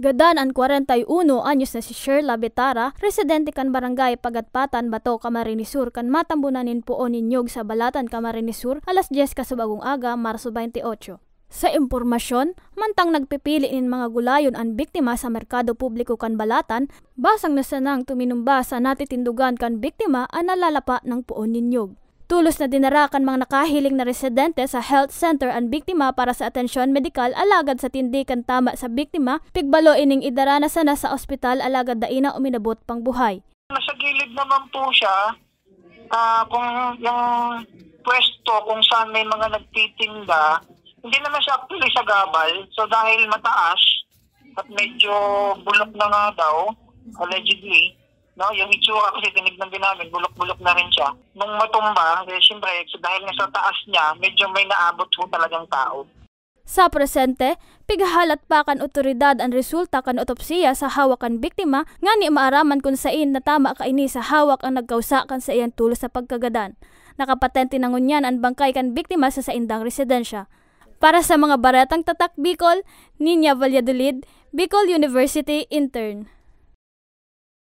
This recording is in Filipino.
Gadan ang 41 anyos na si Sherla Betara, residente kan barangay Pagatpatan, Bato, Camarinesur, kan matambunanin po o ninyog sa Balatan, Camarinesur, alas 10 kasabagong aga, Marso 28. Sa impormasyon, mantang nagpipili nin mga gulayon ang biktima sa merkado publiko kan balatan, basang nasanang tuminumba sa natitindugan kan biktima ang nalalapa ng puon ninyog. Tulos na dinarakan mga nakahiling na residente sa health center ang biktima para sa atensyon medikal alagad sa tindikan tama sa biktima, pigbalo ining na sana sa ospital alagad daina uminabot pang buhay. Nasa gilid naman po siya, uh, kung yung pwesto kung saan may mga nagtitinda, hindi naman siya actually sa gabal. So dahil mataas at medyo bulok na nga daw, allegedly, No, yung itsura kasi tinignan din namin, bulok-bulok na rin siya. Nung matumba, eh, siyempre, dahil nasa taas niya, medyo may naabot po talagang tao. Sa presente, pighalat pa kan otoridad ang resulta kan otopsiya sa hawak kan biktima nga ni maaraman kung sain na tama ka ini sa hawak ang nagkausa kan sa iyan tulos sa pagkagadan. Nakapatente na ngunyan ang bangkay kan biktima sa saindang residensya. Para sa mga baratang tatak Bicol, Ninya Valladolid, Bicol University Intern.